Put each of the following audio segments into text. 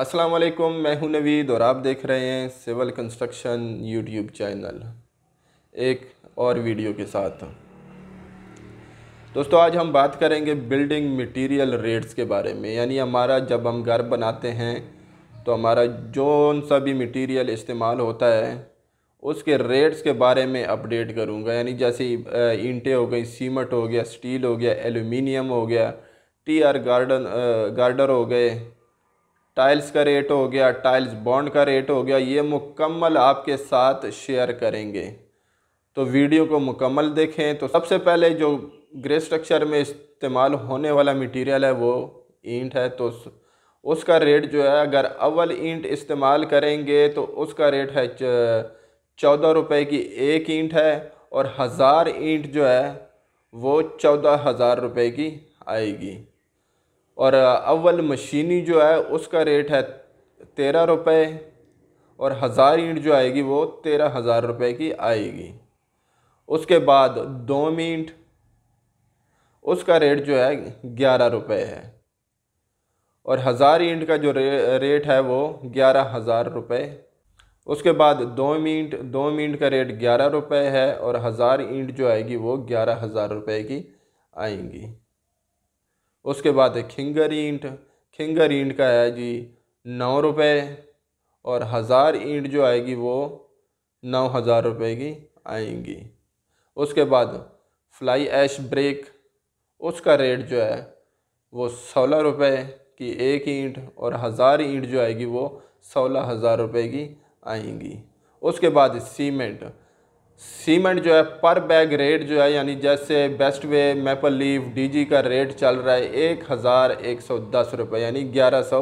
अस्सलाम वालेकुम मैं हूं नवीद और आप देख रहे हैं सिविल कंस्ट्रक्शन यूट्यूब चैनल एक और वीडियो के साथ दोस्तों आज हम बात करेंगे बिल्डिंग मटेरियल रेट्स के बारे में यानी हमारा जब हम घर बनाते हैं तो हमारा जौन सा भी मटेरियल इस्तेमाल होता है उसके रेट्स के बारे में अपडेट करूंगा यानी जैसे ईंटें हो गई सीमट हो गया स्टील हो गया एलुमिनियम हो गया टी आर गार्डन गार्डर हो गए टाइल्स का रेट हो गया टाइल्स बॉन्ड का रेट हो गया ये मुकम्मल आपके साथ शेयर करेंगे तो वीडियो को मुकम्मल देखें तो सबसे पहले जो ग्रे स्ट्रक्चर में इस्तेमाल होने वाला मटेरियल है वो ईंट है तो उसका रेट जो है अगर अव्वल ईंट इस्तेमाल करेंगे तो उसका रेट है चौदह रुपये की एक ईंट है और हज़ार ईंट जो है वो चौदह हज़ार रुपये की आएगी और अव्वल मशीनी जो है उसका रेट है तेरह रुपये और हज़ार ईंट जो आएगी वो तेरह हज़ार रुपये की आएगी उसके बाद दो ईंट उसका रेट जो है ग्यारह रुपये है और हज़ार ईंट का जो रे, रेट है वो ग्यारह हज़ार रुपये उसके बाद दो मीट दो मिनट का रेट ग्यारह रुपये है और हज़ार ईंट जो आएगी वो ग्यारह हज़ार रुपये की आएंगी उसके बाद है खिंगर ईंट खिंगर ईंट का है जी नौ रुपये और हज़ार ईंट जो आएगी वो नौ हज़ार रुपये की आएंगी उसके बाद फ्लाई ऐश ब्रेक उसका रेट जो है वो सोलह रुपये की एक ईंट और हज़ार ईंट जो आएगी वो सोलह हज़ार रुपये की आएंगी उसके बाद सीमेंट सीमेंट जो है पर बैग रेट जो है यानी जैसे best way maple leaf DG का रेट चल रहा है एक हज़ार एक सौ दस रुपये यानी ग्यारह सौ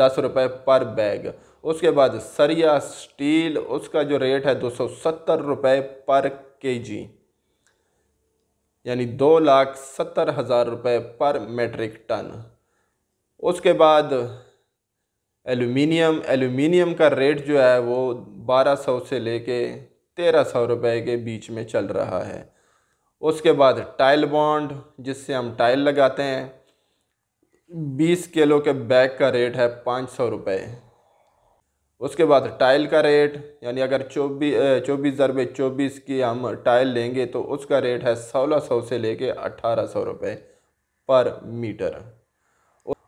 दस रुपये पर बैग उसके बाद सरिया स्टील उसका जो रेट है दो सौ सत्तर रुपये पर केजी यानी दो लाख सत्तर हज़ार रुपये पर मेट्रिक टन उसके बाद एल्यूमिनियम एल्यूमिनियम का रेट जो है वो बारह सौ से लेके तेरह सौ रुपये के बीच में चल रहा है उसके बाद टाइल बॉन्ड जिससे हम टाइल लगाते हैं बीस किलो के बैग का रेट है पाँच सौ रुपये उसके बाद टाइल का रेट यानी अगर चौबीस चौबीस ज़रबे चौबीस की हम टाइल लेंगे तो उसका रेट है सोलह सौ से लेके अट्ठारह सौ रुपये पर मीटर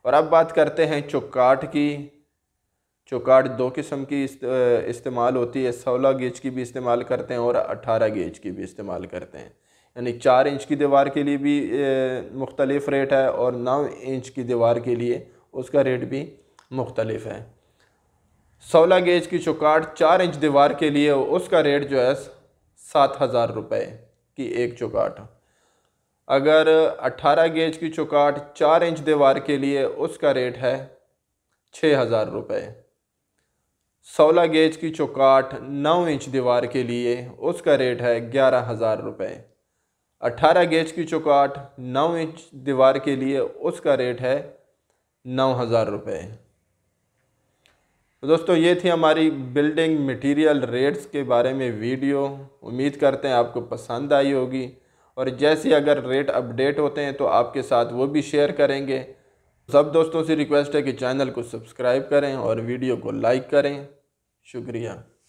और अब बात करते हैं चौकाट की चौकाट दो किस्म की इस्तेमाल होती है सोलह गेज की भी इस्तेमाल करते हैं और अट्ठारह गेज की भी इस्तेमाल करते हैं यानी चार इंच की दीवार के लिए भी मुख्तलिफ रेट है और नौ इंच की दीवार के लिए उसका रेट भी मुख्तलिफ है सोलह गेज की चौकाट चार इंच दीवार के लिए उसका रेट जो है सात हज़ार रुपये की एक चौकाट अगर अट्ठारह गेज की चौकाट चार इंच दीवार के लिए उसका रेट है छः हज़ार रुपये सोलह गेज की चौकाट नौ इंच दीवार के लिए उसका रेट है ग्यारह हज़ार रुपये अट्ठारह गेज की चौकाट नौ इंच दीवार के लिए उसका रेट है नौ हज़ार रुपये तो दोस्तों ये थी हमारी बिल्डिंग मटेरियल रेट्स के बारे में वीडियो उम्मीद करते हैं आपको पसंद आई होगी और जैसे अगर रेट अपडेट होते हैं तो आपके साथ वो भी शेयर करेंगे सब दोस्तों से रिक्वेस्ट है कि चैनल को सब्सक्राइब करें और वीडियो को लाइक करें शुक्रिया